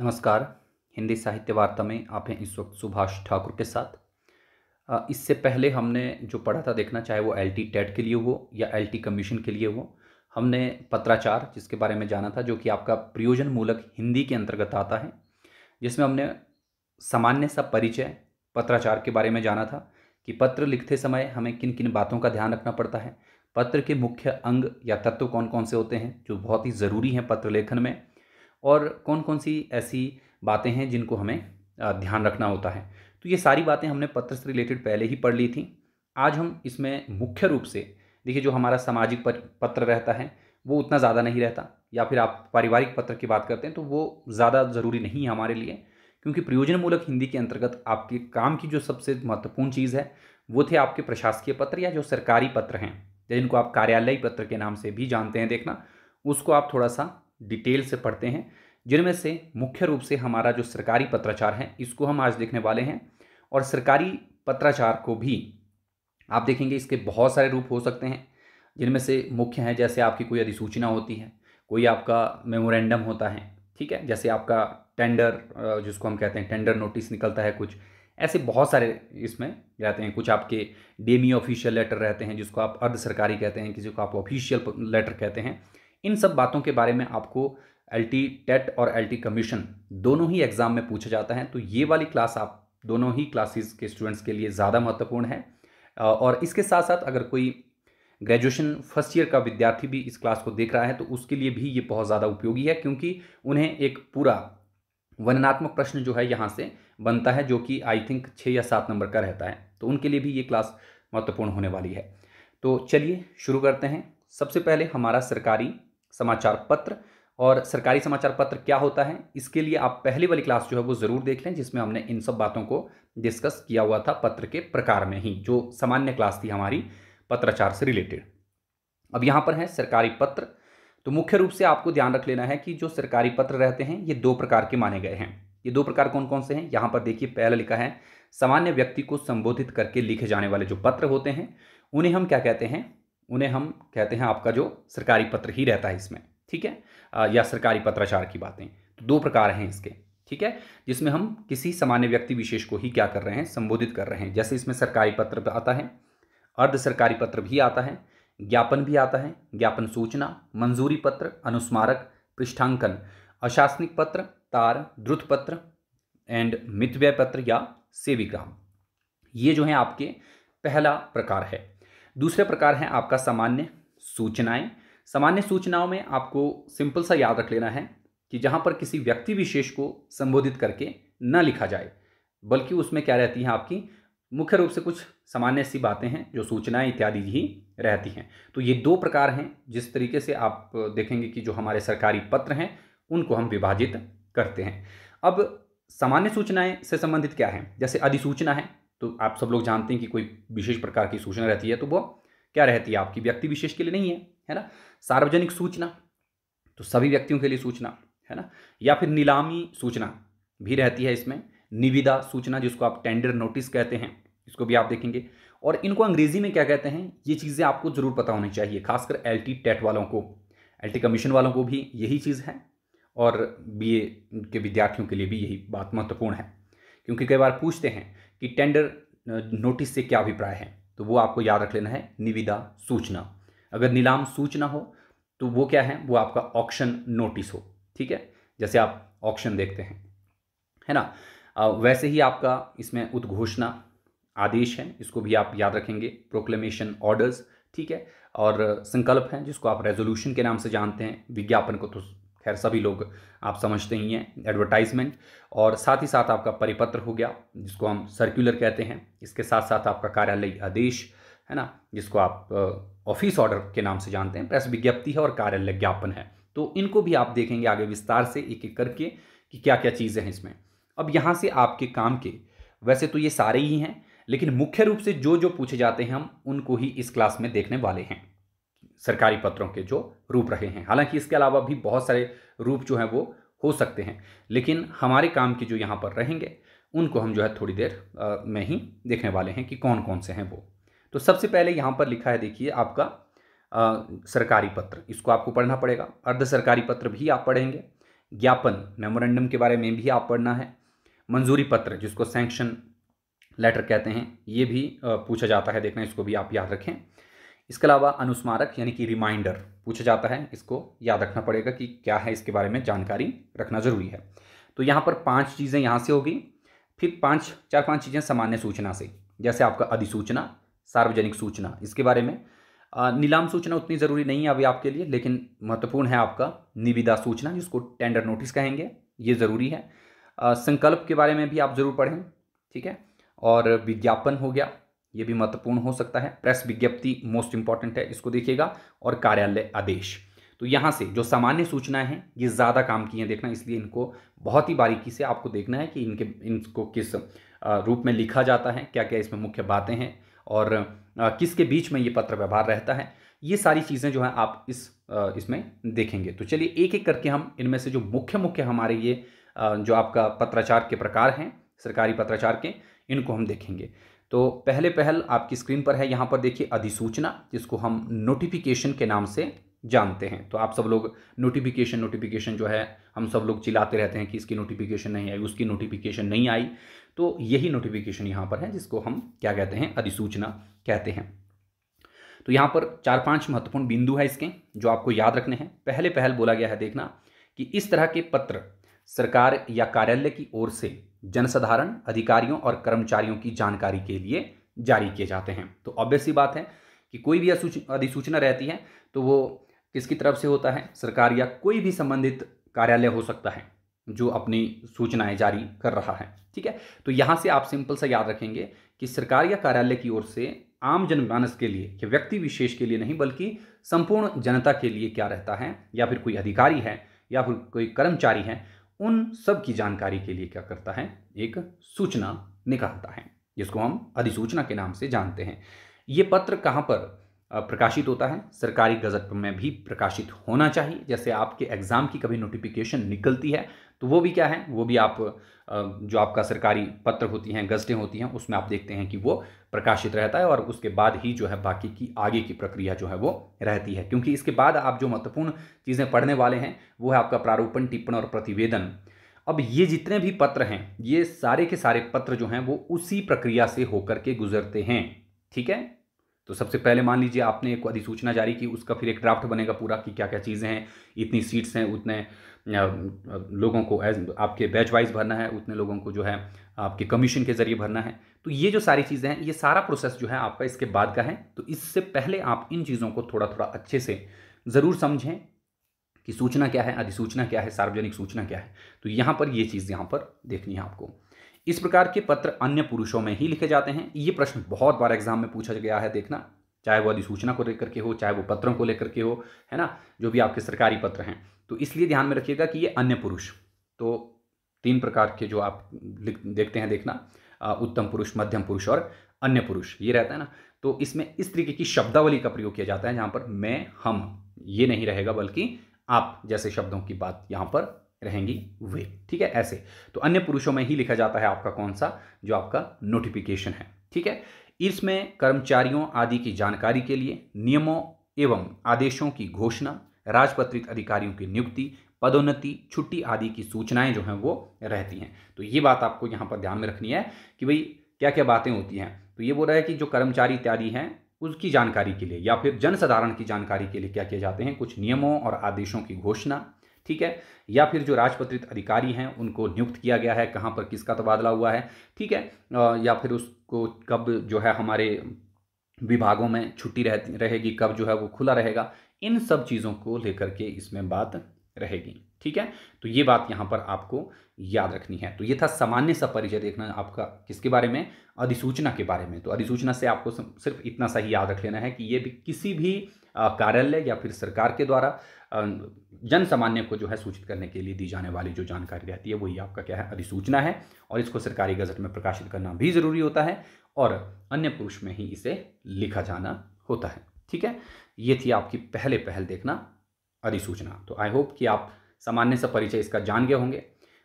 नमस्कार हिंदी साहित्य वार्ता में आप हैं इस वक्त सुभाष ठाकुर के साथ इससे पहले हमने जो पढ़ा था देखना चाहे वो एल टी टेट के लिए हो या एल टी कमीशन के लिए हो हमने पत्राचार जिसके बारे में जाना था जो कि आपका प्रयोजन मूलक हिंदी के अंतर्गत आता है जिसमें हमने सामान्य सा परिचय पत्राचार के बारे में जाना था कि पत्र लिखते समय हमें किन किन बातों का ध्यान रखना पड़ता है पत्र के मुख्य अंग या तत्व कौन कौन से होते हैं जो बहुत ही ज़रूरी हैं पत्र लेखन में और कौन कौन सी ऐसी बातें हैं जिनको हमें ध्यान रखना होता है तो ये सारी बातें हमने पत्र से रिलेटेड पहले ही पढ़ ली थी आज हम इसमें मुख्य रूप से देखिए जो हमारा सामाजिक पत्र रहता है वो उतना ज़्यादा नहीं रहता या फिर आप पारिवारिक पत्र की बात करते हैं तो वो ज़्यादा ज़रूरी नहीं है हमारे लिए क्योंकि प्रयोजनमूलक हिंदी के अंतर्गत आपके काम की जो सबसे महत्वपूर्ण चीज़ है वो थे आपके प्रशासकीय पत्र या जो सरकारी पत्र हैं जिनको आप कार्यालय पत्र के नाम से भी जानते हैं देखना उसको आप थोड़ा सा डिटेल से पढ़ते हैं जिनमें से मुख्य रूप से हमारा जो सरकारी पत्राचार है इसको हम आज देखने वाले हैं और सरकारी पत्राचार को भी आप देखेंगे इसके बहुत सारे रूप हो सकते हैं जिनमें से मुख्य हैं जैसे आपकी कोई अधिसूचना होती है कोई आपका मेमोरेंडम होता है ठीक है जैसे आपका टेंडर जिसको हम कहते हैं टेंडर नोटिस निकलता है कुछ ऐसे बहुत सारे इसमें रहते हैं कुछ आपके डेमी ऑफिशियल लेटर रहते हैं जिसको आप अर्ध सरकारी कहते हैं किसी को आप ऑफिशियल लेटर कहते हैं इन सब बातों के बारे में आपको एल टी टेट और एल टी कमीशन दोनों ही एग्जाम में पूछा जाता है तो ये वाली क्लास आप दोनों ही क्लासेस के स्टूडेंट्स के लिए ज़्यादा महत्वपूर्ण है और इसके साथ साथ अगर कोई ग्रेजुएशन फर्स्ट ईयर का विद्यार्थी भी इस क्लास को देख रहा है तो उसके लिए भी ये बहुत ज़्यादा उपयोगी है क्योंकि उन्हें एक पूरा वर्णनात्मक प्रश्न जो है यहाँ से बनता है जो कि आई थिंक छः या सात नंबर का रहता है तो उनके लिए भी ये क्लास महत्वपूर्ण होने वाली है तो चलिए शुरू करते हैं सबसे पहले हमारा सरकारी समाचार पत्र और सरकारी समाचार पत्र क्या होता है इसके लिए आप पहली वाली क्लास जो है वो ज़रूर देख लें जिसमें हमने इन सब बातों को डिस्कस किया हुआ था पत्र के प्रकार में ही जो सामान्य क्लास थी हमारी पत्राचार से रिलेटेड अब यहाँ पर है सरकारी पत्र तो मुख्य रूप से आपको ध्यान रख लेना है कि जो सरकारी पत्र रहते हैं ये दो प्रकार के माने गए हैं ये दो प्रकार कौन कौन से हैं यहाँ पर देखिए पहला लिखा है सामान्य व्यक्ति को संबोधित करके लिखे जाने वाले जो पत्र होते हैं उन्हें हम क्या कहते हैं उन्हें हम कहते हैं आपका जो सरकारी पत्र ही रहता है इसमें ठीक है या सरकारी पत्राचार की बातें तो दो प्रकार हैं इसके ठीक है जिसमें हम किसी सामान्य व्यक्ति विशेष को ही क्या कर रहे हैं संबोधित कर रहे हैं जैसे इसमें सरकारी पत्र आता है अर्ध सरकारी पत्र भी आता है ज्ञापन भी आता है ज्ञापन सूचना मंजूरी पत्र अनुस्मारक पृष्ठांकन अशासनिक पत्र तार द्रुत पत्र एंड मितव्यय पत्र या सेविग्राम ये जो है आपके पहला प्रकार है दूसरे प्रकार है आपका सामान्य सूचनाएं सामान्य सूचनाओं में आपको सिंपल सा याद रख लेना है कि जहाँ पर किसी व्यक्ति विशेष को संबोधित करके न लिखा जाए बल्कि उसमें क्या रहती है आपकी मुख्य रूप से कुछ सामान्य सी बातें हैं जो सूचनाएं इत्यादि ही रहती हैं तो ये दो प्रकार हैं जिस तरीके से आप देखेंगे कि जो हमारे सरकारी पत्र हैं उनको हम विभाजित करते हैं अब सामान्य सूचनाएं से संबंधित क्या है जैसे अधिसूचना है तो आप सब लोग जानते हैं कि कोई विशेष प्रकार की सूचना रहती है तो वो क्या रहती है आपकी व्यक्ति विशेष के लिए नहीं है है ना सार्वजनिक सूचना तो सभी व्यक्तियों के लिए सूचना है ना या फिर नीलामी सूचना भी रहती है इसमें निविदा सूचना जिसको आप टेंडर नोटिस कहते हैं इसको भी आप देखेंगे और इनको अंग्रेजी में क्या कहते हैं ये चीज़ें आपको ज़रूर पता होनी चाहिए खासकर एल टी टेट वालों को एल टी कमीशन वालों को भी यही चीज़ है और बी ए के विद्यार्थियों के लिए भी यही बात महत्वपूर्ण है क्योंकि कई बार पूछते हैं कि टेंडर नोटिस से क्या अभिप्राय है तो वो आपको याद रख लेना है निविदा सूचना अगर नीलाम सूचना हो तो वो क्या है वो आपका ऑप्शन नोटिस हो ठीक है जैसे आप ऑप्शन देखते हैं है ना वैसे ही आपका इसमें उद्घोषणा आदेश है इसको भी आप याद रखेंगे प्रोक्लेमेशन ऑर्डर्स ठीक है और संकल्प हैं जिसको आप रेजोल्यूशन के नाम से जानते हैं विज्ञापन को तो खैर सभी लोग आप समझते ही हैं एडवर्टाइजमेंट और साथ ही साथ आपका परिपत्र हो गया जिसको हम सर्कुलर कहते हैं इसके साथ साथ आपका कार्यालय आदेश है ना जिसको आप ऑफिस ऑर्डर के नाम से जानते हैं प्रेस विज्ञप्ति है और कार्यालय ज्ञापन है तो इनको भी आप देखेंगे आगे विस्तार से एक एक करके कि क्या क्या चीज़ें हैं इसमें अब यहाँ से आपके काम के वैसे तो ये सारे ही हैं लेकिन मुख्य रूप से जो जो पूछे जाते हैं हम उनको ही इस क्लास में देखने वाले हैं सरकारी पत्रों के जो रूप रहे हैं हालांकि इसके अलावा भी बहुत सारे रूप जो हैं वो हो सकते हैं लेकिन हमारे काम के जो यहाँ पर रहेंगे उनको हम जो है थोड़ी देर में ही देखने वाले हैं कि कौन कौन से हैं वो तो सबसे पहले यहाँ पर लिखा है देखिए आपका आ, सरकारी पत्र इसको आपको पढ़ना पड़ेगा अर्ध सरकारी पत्र भी आप पढ़ेंगे ज्ञापन मेमोरेंडम के बारे में भी आप पढ़ना है मंजूरी पत्र जिसको सैंक्शन लेटर कहते हैं ये भी पूछा जाता है देखना इसको भी आप याद रखें इसके अलावा अनुस्मारक यानी कि रिमाइंडर पूछा जाता है इसको याद रखना पड़ेगा कि क्या है इसके बारे में जानकारी रखना ज़रूरी है तो यहाँ पर पाँच चीज़ें यहाँ से होगी फिर पाँच चार पाँच चीज़ें सामान्य सूचना से जैसे आपका अधिसूचना सार्वजनिक सूचना इसके बारे में नीलाम सूचना उतनी ज़रूरी नहीं है अभी आपके लिए लेकिन महत्वपूर्ण है आपका निविदा सूचना जिसको टेंडर नोटिस कहेंगे ये ज़रूरी है संकल्प के बारे में भी आप ज़रूर पढ़ें ठीक है और विज्ञापन हो गया ये भी महत्वपूर्ण हो सकता है प्रेस विज्ञप्ति मोस्ट इंपॉर्टेंट है इसको देखिएगा और कार्यालय आदेश तो यहाँ से जो सामान्य सूचनाएं हैं ये ज़्यादा काम की हैं देखना इसलिए इनको बहुत ही बारीकी से आपको देखना है कि इनके इनको किस रूप में लिखा जाता है क्या क्या इसमें मुख्य बातें हैं और किसके बीच में ये पत्र व्यवहार रहता है ये सारी चीज़ें जो हैं आप इस इसमें देखेंगे तो चलिए एक एक करके हम इनमें से जो मुख्य मुख्य हमारे ये जो आपका पत्राचार के प्रकार हैं सरकारी पत्राचार के इनको हम देखेंगे तो पहले पहल आपकी स्क्रीन पर है यहाँ पर देखिए अधिसूचना जिसको हम नोटिफिकेशन के नाम से जानते हैं तो आप सब लोग नोटिफिकेशन नोटिफिकेशन जो है हम सब लोग चिल्लाते रहते हैं कि इसकी नोटिफिकेशन नहीं आई उसकी नोटिफिकेशन नहीं आई तो यही नोटिफिकेशन यहाँ पर है जिसको हम क्या कहते हैं अधिसूचना कहते हैं तो यहाँ पर चार पांच महत्वपूर्ण बिंदु है इसके जो आपको याद रखने हैं पहले पहल बोला गया है देखना कि इस तरह के पत्र सरकार या कार्यालय की ओर से जनसाधारण अधिकारियों और कर्मचारियों की जानकारी के लिए जारी किए जाते हैं तो ऑब्वियस ही बात है कि कोई भी अधिसूचना रहती है तो वो किसकी तरफ से होता है सरकार या कोई भी संबंधित कार्यालय हो सकता है जो अपनी सूचनाएं जारी कर रहा है ठीक है तो यहाँ से आप सिंपल सा याद रखेंगे कि सरकार या कार्यालय की ओर से आम जनमानस के लिए या व्यक्ति विशेष के लिए नहीं बल्कि संपूर्ण जनता के लिए क्या रहता है या फिर कोई अधिकारी है या फिर कोई कर्मचारी है उन सब की जानकारी के लिए क्या करता है एक सूचना निकालता है जिसको हम अधिसूचना के नाम से जानते हैं ये पत्र कहाँ पर प्रकाशित होता है सरकारी गजट में भी प्रकाशित होना चाहिए जैसे आपके एग्ज़ाम की कभी नोटिफिकेशन निकलती है तो वो भी क्या है वो भी आप जो आपका सरकारी पत्र होती हैं गजटें होती हैं उसमें आप देखते हैं कि वो प्रकाशित रहता है और उसके बाद ही जो है बाकी की आगे की प्रक्रिया जो है वो रहती है क्योंकि इसके बाद आप जो महत्वपूर्ण चीज़ें पढ़ने वाले हैं वो है आपका प्रारूपण टिप्पण और प्रतिवेदन अब ये जितने भी पत्र हैं ये सारे के सारे पत्र जो हैं वो उसी प्रक्रिया से होकर के गुजरते हैं ठीक है तो सबसे पहले मान लीजिए आपने एक अधिसूचना जारी की उसका फिर एक ड्राफ्ट बनेगा पूरा कि क्या क्या चीज़ें हैं इतनी सीट्स हैं उतने लोगों को एज आपके बैच वाइज भरना है उतने लोगों को जो है आपके कमीशन के ज़रिए भरना है तो ये जो सारी चीज़ें हैं ये सारा प्रोसेस जो है आपका इसके बाद का है तो इससे पहले आप इन चीज़ों को थोड़ा थोड़ा अच्छे से ज़रूर समझें कि सूचना क्या है अधिसूचना क्या है सार्वजनिक सूचना क्या है तो यहाँ पर ये चीज़ यहाँ पर देखनी है आपको इस प्रकार के पत्र अन्य पुरुषों में ही लिखे जाते हैं ये प्रश्न बहुत बार एग्जाम में पूछा गया है देखना चाहे वो अधिसूचना को लेकर के हो चाहे वो पत्रों को लेकर के हो है ना जो भी आपके सरकारी पत्र हैं तो इसलिए ध्यान में रखिएगा कि ये अन्य पुरुष तो तीन प्रकार के जो आप देखते हैं देखना उत्तम पुरुष मध्यम पुरुष और अन्य पुरुष ये रहता है ना तो इसमें इस तरीके की शब्दावली का प्रयोग किया जाता है जहाँ पर मैं हम ये नहीं रहेगा बल्कि आप जैसे शब्दों की बात यहाँ पर रहेंगी वे ठीक है ऐसे तो अन्य पुरुषों में ही लिखा जाता है आपका कौन सा जो आपका नोटिफिकेशन है ठीक है इसमें कर्मचारियों आदि की जानकारी के लिए नियमों एवं आदेशों की घोषणा राजपत्रित अधिकारियों की नियुक्ति पदोन्नति छुट्टी आदि की सूचनाएं जो हैं वो रहती हैं तो ये बात आपको यहाँ पर ध्यान में रखनी है कि भाई क्या क्या बातें होती हैं तो ये बोल रहा है कि जो कर्मचारी इत्यादि हैं उसकी जानकारी के लिए या फिर जनसाधारण की जानकारी के लिए क्या किए जाते हैं कुछ नियमों और आदेशों की घोषणा ठीक है या फिर जो राजपत्रित अधिकारी हैं उनको नियुक्त किया गया है कहाँ पर किसका तबादला हुआ है ठीक है या फिर उसको कब जो है हमारे विभागों में छुट्टी रह रहेगी कब जो है वो खुला रहेगा इन सब चीज़ों को लेकर के इसमें बात रहेगी ठीक है तो ये बात यहाँ पर आपको याद रखनी है तो ये था सामान्य सा परिचय देखना आपका किसके बारे में अधिसूचना के बारे में तो अधिसूचना से आपको सिर्फ इतना सा ही याद रख लेना है कि ये भी किसी भी कार्यालय या फिर सरकार के द्वारा जन सामान्य को जो है सूचित करने के लिए दी जाने वाली जो जानकारी रहती है वही आपका क्या है अधिसूचना है और इसको सरकारी गजट में प्रकाशित करना भी ज़रूरी होता है और अन्य पुरुष में ही इसे लिखा जाना होता है ठीक है ये थी आपकी पहले पहल देखना अधिसूचना तो आई होप कि आप सामान्य सा परिचय इसका जान गए होंगे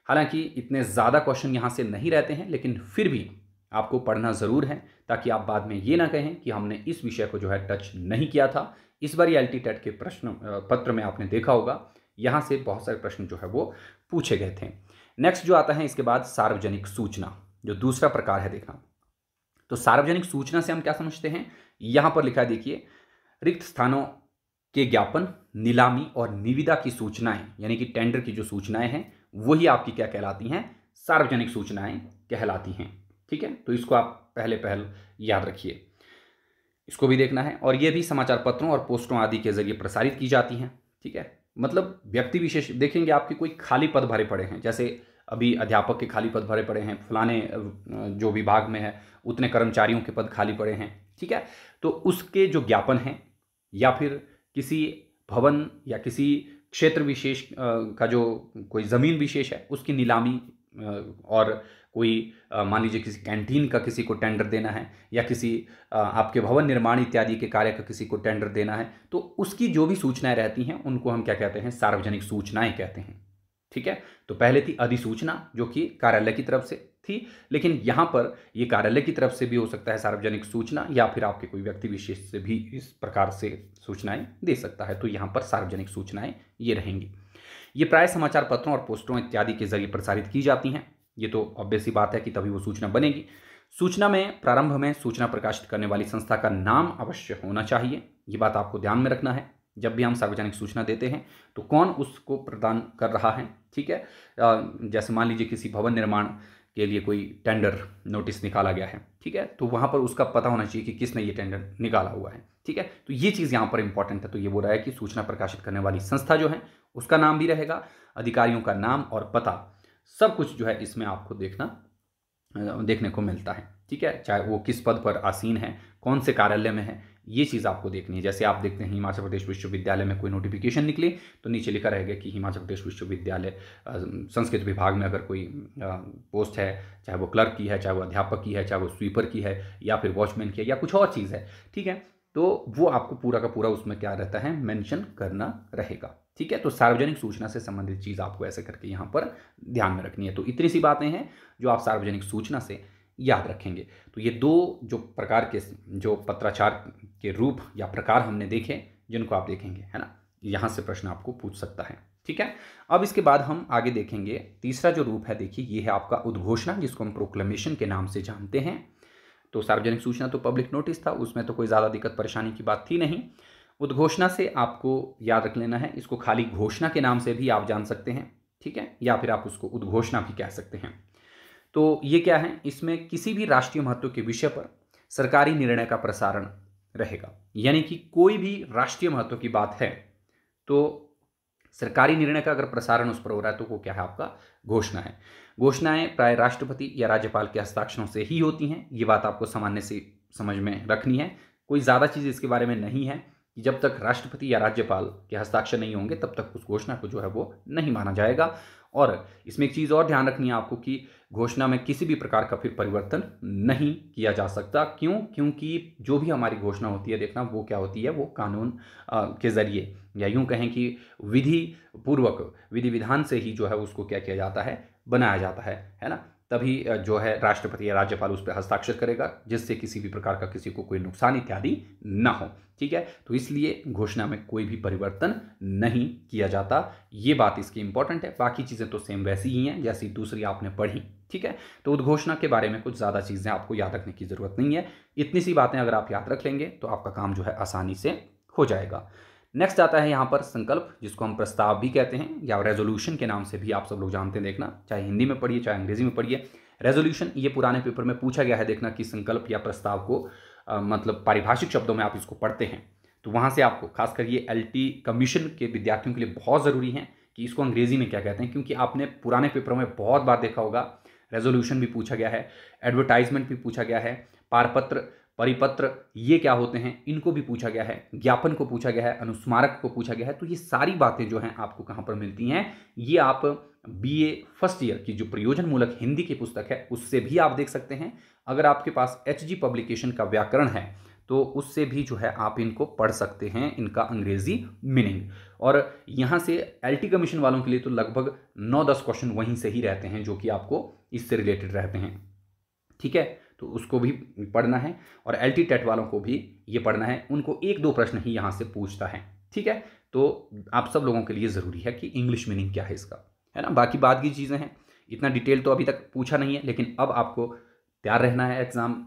हालांकि इतने ज़्यादा क्वेश्चन यहाँ से नहीं रहते हैं लेकिन फिर भी आपको पढ़ना ज़रूर है ताकि आप बाद में ये ना कहें कि हमने इस विषय को जो है टच नहीं किया था इस बार एल टी टेट के प्रश्न पत्र में आपने देखा होगा यहाँ से बहुत सारे प्रश्न जो है वो पूछे गए थे नेक्स्ट जो आता है इसके बाद सार्वजनिक सूचना जो दूसरा प्रकार है देखना तो सार्वजनिक सूचना से हम क्या समझते हैं यहाँ पर लिखा देखिए रिक्त स्थानों के ज्ञापन नीलामी और निविदा की सूचनाएं यानी कि टेंडर की जो सूचनाएं हैं वही आपकी क्या कहलाती हैं सार्वजनिक सूचनाएं कहलाती हैं ठीक है तो इसको आप पहले पहल याद रखिए इसको भी देखना है और ये भी समाचार पत्रों और पोस्टों आदि के जरिए प्रसारित की जाती हैं ठीक है मतलब व्यक्ति विशेष देखेंगे आपके कोई खाली पद भरे पड़े हैं जैसे अभी अध्यापक के खाली पद भरे पड़े हैं फलाने जो विभाग में है उतने कर्मचारियों के पद खाली पड़े हैं ठीक है तो उसके जो ज्ञापन हैं या फिर किसी भवन या किसी क्षेत्र विशेष का जो कोई ज़मीन विशेष है उसकी नीलामी और कोई मान लीजिए किसी कैंटीन का किसी को टेंडर देना है या किसी आपके भवन निर्माण इत्यादि के कार्य का किसी को टेंडर देना है तो उसकी जो भी सूचनाएं रहती हैं उनको हम क्या कहते हैं सार्वजनिक सूचनाएं कहते हैं ठीक है तो पहले थी अधिसूचना जो कि कार्यालय की तरफ से थी लेकिन यहाँ पर ये कार्यालय की तरफ से भी हो सकता है सार्वजनिक सूचना या फिर आपके कोई व्यक्ति विशेष से भी इस प्रकार से सूचनाएं दे सकता है तो यहाँ पर सार्वजनिक सूचनाएं ये रहेंगी ये प्राय समाचार पत्रों और पोस्टरों इत्यादि के जरिए प्रसारित की जाती हैं ये तो ऑब्वियसली बात है कि तभी वो सूचना बनेगी सूचना में प्रारंभ में सूचना प्रकाशित करने वाली संस्था का नाम अवश्य होना चाहिए ये बात आपको ध्यान में रखना है जब भी हम सार्वजनिक सूचना देते हैं तो कौन उसको प्रदान कर रहा है ठीक है जैसे मान लीजिए किसी भवन निर्माण के लिए कोई टेंडर नोटिस निकाला गया है ठीक है तो वहाँ पर उसका पता होना चाहिए कि किसने ये टेंडर निकाला हुआ है ठीक है तो ये चीज़ यहाँ पर इंपॉर्टेंट है तो ये बोल रहा है कि सूचना प्रकाशित करने वाली संस्था जो है उसका नाम भी रहेगा अधिकारियों का नाम और पता सब कुछ जो है इसमें आपको देखना देखने को मिलता है ठीक है चाहे वो किस पद पर आसीन है कौन से कार्यालय में है ये चीज़ आपको देखनी है जैसे आप देखते हैं हिमाचल प्रदेश विश्वविद्यालय में कोई नोटिफिकेशन निकले तो नीचे लिखा रहेगा कि हिमाचल प्रदेश विश्वविद्यालय संस्कृत विभाग में अगर कोई पोस्ट है चाहे वो क्लर्क की है चाहे वो अध्यापक की है चाहे वो स्वीपर की है या फिर वॉचमैन की है या कुछ और चीज़ है ठीक है तो वो आपको पूरा का पूरा उसमें क्या रहता है मेंशन करना रहेगा ठीक है तो सार्वजनिक सूचना से संबंधित चीज़ आपको ऐसे करके यहाँ पर ध्यान में रखनी है तो इतनी सी बातें हैं जो आप सार्वजनिक सूचना से याद रखेंगे तो ये दो जो प्रकार के जो पत्राचार के रूप या प्रकार हमने देखे जिनको आप देखेंगे है ना यहाँ से प्रश्न आपको पूछ सकता है ठीक है अब इसके बाद हम आगे देखेंगे तीसरा जो रूप है देखिए ये है आपका उद्घोषणा जिसको हम प्रोक्लेमेशन के नाम से जानते हैं तो सार्वजनिक सूचना तो पब्लिक नोटिस था उसमें तो कोई ज़्यादा दिक्कत परेशानी की बात थी नहीं उद्घोषणा से आपको याद रख लेना है इसको खाली घोषणा के नाम से भी आप जान सकते हैं ठीक है या फिर आप उसको उद्घोषणा भी कह सकते हैं तो ये क्या है इसमें किसी भी राष्ट्रीय महत्व के विषय पर सरकारी निर्णय का प्रसारण रहेगा यानी कि कोई भी राष्ट्रीय महत्व की बात है तो सरकारी निर्णय का अगर प्रसारण उस पर हो रहा है तो वो क्या है आपका घोषणा है घोषणाएं प्राय राष्ट्रपति या राज्यपाल के हस्ताक्षरों से ही होती हैं ये बात आपको सामान्य से समझ में रखनी है कोई ज़्यादा चीज़ इसके बारे में नहीं है कि जब तक राष्ट्रपति या राज्यपाल के हस्ताक्षर नहीं होंगे तब तक उस घोषणा को जो है वो नहीं माना जाएगा और इसमें एक चीज़ और ध्यान रखनी है आपको कि घोषणा में किसी भी प्रकार का फिर परिवर्तन नहीं किया जा सकता क्यों क्योंकि जो भी हमारी घोषणा होती है देखना वो क्या होती है वो कानून आ, के ज़रिए या यूँ कहें कि विधि पूर्वक विधि विधान से ही जो है उसको क्या किया जाता है बनाया जाता है है ना तभी जो है राष्ट्रपति या राज्यपाल उस पर हस्ताक्षर करेगा जिससे किसी भी प्रकार का किसी को कोई नुकसान इत्यादि ना हो ठीक है तो इसलिए घोषणा में कोई भी परिवर्तन नहीं किया जाता ये बात इसकी इंपॉर्टेंट है बाकी चीज़ें तो सेम वैसी ही हैं जैसी दूसरी आपने पढ़ी ठीक है तो उद्घोषणा के बारे में कुछ ज़्यादा चीज़ें आपको याद रखने की ज़रूरत नहीं है इतनी सी बातें अगर आप याद रख लेंगे तो आपका काम जो है आसानी से हो जाएगा नेक्स्ट आता है यहाँ पर संकल्प जिसको हम प्रस्ताव भी कहते हैं या रेजोल्यूशन के नाम से भी आप सब लोग जानते हैं देखना चाहे हिंदी में पढ़िए चाहे अंग्रेजी में पढ़िए रेजोल्यूशन ये पुराने पेपर में पूछा गया है देखना कि संकल्प या प्रस्ताव को आ, मतलब पारिभाषिक शब्दों में आप इसको पढ़ते हैं तो वहाँ से आपको खासकर ये एल कमीशन के विद्यार्थियों के लिए बहुत ज़रूरी है कि इसको अंग्रेजी में क्या कहते हैं क्योंकि आपने पुराने पेपरों में बहुत बार देखा होगा रेजोल्यूशन भी पूछा गया है एडवर्टाइजमेंट भी पूछा गया है पारपत्र परिपत्र ये क्या होते हैं इनको भी पूछा गया है ज्ञापन को पूछा गया है अनुस्मारक को पूछा गया है तो ये सारी बातें जो हैं आपको कहाँ पर मिलती हैं ये आप बी ए फर्स्ट ईयर की जो प्रयोजन मूलक हिंदी की पुस्तक है उससे भी आप देख सकते हैं अगर आपके पास एच जी पब्लिकेशन का व्याकरण है तो उससे भी जो है आप इनको पढ़ सकते हैं इनका अंग्रेज़ी मीनिंग और यहाँ से एलटी कमीशन वालों के लिए तो लगभग नौ दस क्वेश्चन वहीं से ही रहते हैं जो कि आपको इससे रिलेटेड रहते हैं ठीक है तो उसको भी पढ़ना है और एल टी टेट वालों को भी ये पढ़ना है उनको एक दो प्रश्न ही यहाँ से पूछता है ठीक है तो आप सब लोगों के लिए ज़रूरी है कि इंग्लिश मीनिंग क्या है इसका है ना बाकी बाद की चीज़ें हैं इतना डिटेल तो अभी तक पूछा नहीं है लेकिन अब आपको तैयार रहना है एग्ज़ाम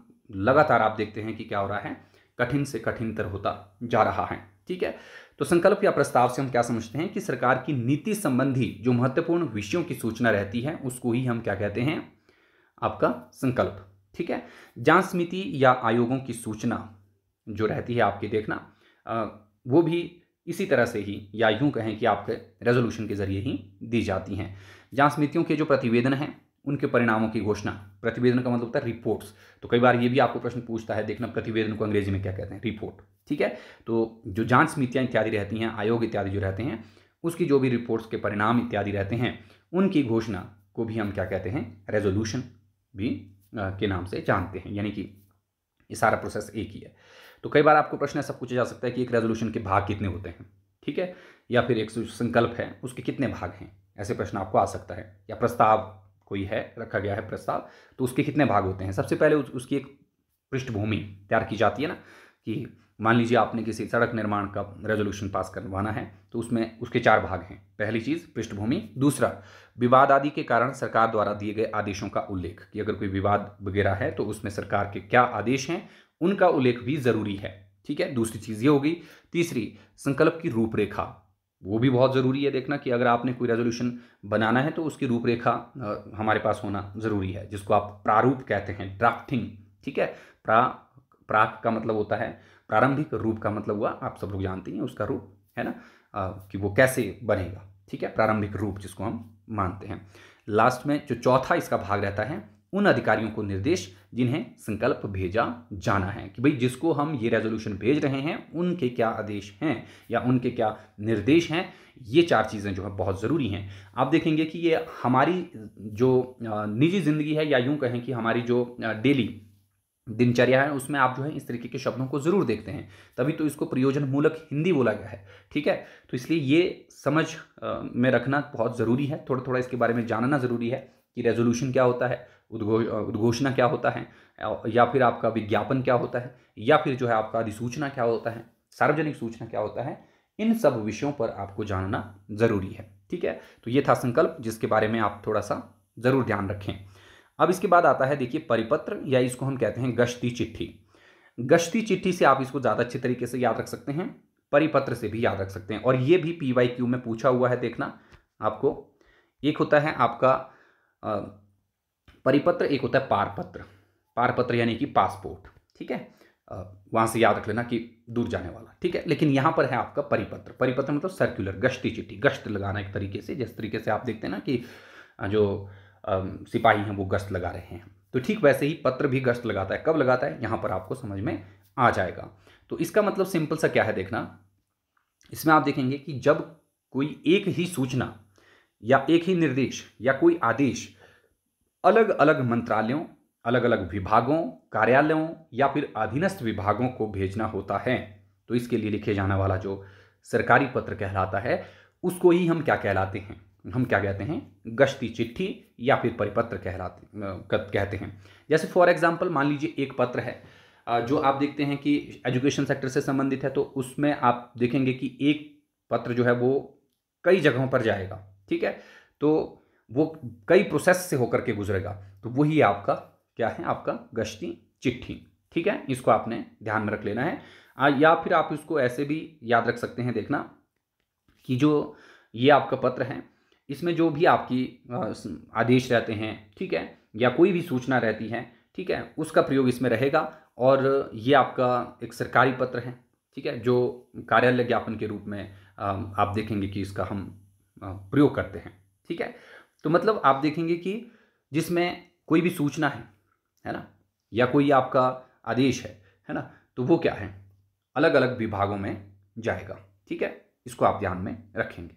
लगातार आप देखते हैं कि क्या हो रहा है कठिन से कठिनतर होता जा रहा है ठीक है तो संकल्प या प्रस्ताव से हम क्या समझते हैं कि सरकार की नीति संबंधी जो महत्वपूर्ण विषयों की सूचना रहती है उसको ही हम क्या कहते हैं आपका संकल्प ठीक है जांच समिति या आयोगों की सूचना जो रहती है आपके देखना वो भी इसी तरह से ही या यूं कहें कि आपके रेजोल्यूशन के जरिए ही दी जाती हैं जांच समितियों के जो प्रतिवेदन हैं उनके परिणामों की घोषणा प्रतिवेदन का मतलब होता है रिपोर्ट्स तो कई बार ये भी आपको प्रश्न पूछता है देखना प्रतिवेदन को अंग्रेजी में क्या कहते हैं रिपोर्ट ठीक है तो जो जांच समितियाँ इत्यादि रहती हैं आयोग इत्यादि जो रहते हैं उसकी जो भी रिपोर्ट्स के परिणाम इत्यादि रहते हैं उनकी घोषणा को भी हम क्या कहते हैं रेजोल्यूशन भी के नाम से जानते हैं यानी कि ये सारा प्रोसेस एक ही है तो कई बार आपको प्रश्न ऐसा पूछा जा सकता है कि एक रेजोल्यूशन के भाग कितने होते हैं ठीक है या फिर एक संकल्प है उसके कितने भाग हैं ऐसे प्रश्न आपको आ सकता है या प्रस्ताव कोई है रखा गया है प्रस्ताव तो उसके कितने भाग होते हैं सबसे पहले उस, उसकी एक पृष्ठभूमि तैयार की जाती है ना कि मान लीजिए आपने किसी सड़क निर्माण का रेजोल्यूशन पास करवाना है तो उसमें उसके चार भाग हैं पहली चीज़ पृष्ठभूमि दूसरा विवाद आदि के कारण सरकार द्वारा दिए गए आदेशों का उल्लेख कि अगर कोई विवाद वगैरह है तो उसमें सरकार के क्या आदेश हैं उनका उल्लेख भी ज़रूरी है ठीक है दूसरी चीज़ ये होगी तीसरी संकल्प की रूपरेखा वो भी बहुत ज़रूरी है देखना कि अगर आपने कोई रेजोल्यूशन बनाना है तो उसकी रूपरेखा हमारे पास होना ज़रूरी है जिसको आप प्रारूप कहते हैं ड्राफ्टिंग ठीक है प्रा प्राक का मतलब होता है प्रारंभिक रूप का मतलब हुआ आप सब लोग जानते हैं उसका रूप है ना आ, कि वो कैसे बनेगा ठीक है प्रारंभिक रूप जिसको हम मानते हैं लास्ट में जो चौथा इसका भाग रहता है उन अधिकारियों को निर्देश जिन्हें संकल्प भेजा जाना है कि भाई जिसको हम ये रेजोल्यूशन भेज रहे हैं उनके क्या आदेश हैं या उनके क्या निर्देश हैं ये चार चीज़ें जो है बहुत ज़रूरी हैं आप देखेंगे कि ये हमारी जो निजी ज़िंदगी है या यूँ कहें कि हमारी जो डेली दिनचर्या है उसमें आप जो है इस तरीके के शब्दों को ज़रूर देखते हैं तभी तो इसको प्रयोजन मूलक हिंदी बोला गया है ठीक है तो इसलिए ये समझ में रखना बहुत ज़रूरी है थोड़ा थोड़ा इसके बारे में जानना ज़रूरी है कि रेजोल्यूशन क्या होता है उद्घो उद्घोषणा क्या होता है या फिर आपका विज्ञापन क्या होता है या फिर जो है आपका अधिसूचना क्या होता है सार्वजनिक सूचना क्या होता है इन सब विषयों पर आपको जानना ज़रूरी है ठीक है तो ये था संकल्प जिसके बारे में आप थोड़ा सा ज़रूर ध्यान रखें अब इसके बाद आता है देखिए परिपत्र या इसको हम कहते हैं गश्ती चिट्ठी गश्ती चिट्ठी से आप इसको ज़्यादा अच्छे तरीके से याद रख सकते हैं परिपत्र से भी याद रख सकते हैं और ये भी पी वाई क्यू में पूछा हुआ है देखना आपको एक होता है आपका परिपत्र एक होता है पारपत्र पारपत्र यानी कि पासपोर्ट ठीक है वहां से याद रख लेना कि दूर जाने वाला ठीक है लेकिन यहाँ पर है आपका परिपत्र परिपत्र मतलब सर्कुलर गश्ती चिट्ठी गश्त लगाना एक तरीके से जिस तरीके से आप देखते हैं ना कि जो सिपाही हैं वो गश्त लगा रहे हैं तो ठीक वैसे ही पत्र भी गश्त लगाता है कब लगाता है यहाँ पर आपको समझ में आ जाएगा तो इसका मतलब सिंपल सा क्या है देखना इसमें आप देखेंगे कि जब कोई एक ही सूचना या एक ही निर्देश या कोई आदेश अलग अलग मंत्रालयों अलग अलग विभागों कार्यालयों या फिर अधीनस्थ विभागों को भेजना होता है तो इसके लिए लिखे जाने वाला जो सरकारी पत्र कहलाता है उसको ही हम क्या कहलाते हैं हम क्या कहते हैं गश्ती चिट्ठी या फिर परिपत्र कहलाते कहते हैं जैसे फॉर एग्जाम्पल मान लीजिए एक पत्र है जो आप देखते हैं कि एजुकेशन सेक्टर से संबंधित है तो उसमें आप देखेंगे कि एक पत्र जो है वो कई जगहों पर जाएगा ठीक है तो वो कई प्रोसेस से होकर के गुजरेगा तो वही आपका क्या है आपका गश्ती चिट्ठी ठीक है इसको आपने ध्यान में रख लेना है आ, या फिर आप इसको ऐसे भी याद रख सकते हैं देखना कि जो ये आपका पत्र है इसमें जो भी आपकी आदेश रहते हैं ठीक है या कोई भी सूचना रहती है ठीक है उसका प्रयोग इसमें रहेगा और ये आपका एक सरकारी पत्र है ठीक है जो कार्यालय ज्ञापन के रूप में आप देखेंगे कि इसका हम प्रयोग करते हैं ठीक है तो मतलब आप देखेंगे कि जिसमें कोई भी सूचना है है ना या कोई आपका आदेश है है ना तो वो क्या है अलग अलग विभागों में जाएगा ठीक है इसको आप ध्यान में रखेंगे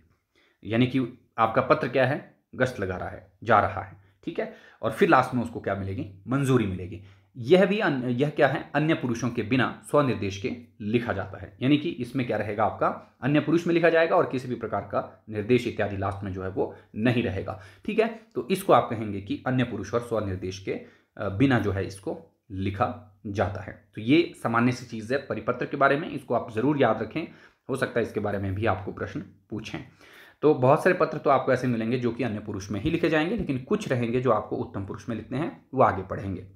यानी कि आपका पत्र क्या है गश्त लगा रहा है जा रहा है ठीक है और फिर लास्ट में उसको क्या मिलेगी मंजूरी मिलेगी यह भी यह क्या है अन्य पुरुषों के बिना स्वनिर्देश के लिखा जाता है यानी कि इसमें क्या रहेगा आपका अन्य पुरुष में लिखा जाएगा और किसी भी प्रकार का निर्देश इत्यादि लास्ट में जो है वो नहीं रहेगा ठीक है तो इसको आप कहेंगे कि अन्य पुरुष और स्वनिर्देश के बिना जो है इसको लिखा जाता है तो ये सामान्य सी चीज़ है परिपत्र के बारे में इसको आप ज़रूर याद रखें हो सकता है इसके बारे में भी आपको प्रश्न पूछें तो बहुत सारे पत्र तो आपको ऐसे मिलेंगे जो कि अन्य पुरुष में ही लिखे जाएंगे लेकिन कुछ रहेंगे जो आपको उत्तम पुरुष में लिखते हैं वो आगे पढ़ेंगे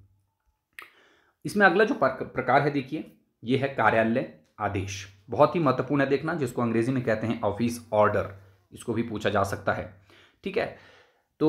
इसमें अगला जो प्रकार है देखिए ये है कार्यालय आदेश बहुत ही महत्वपूर्ण है देखना जिसको अंग्रेजी में कहते हैं ऑफिस ऑर्डर इसको भी पूछा जा सकता है ठीक है तो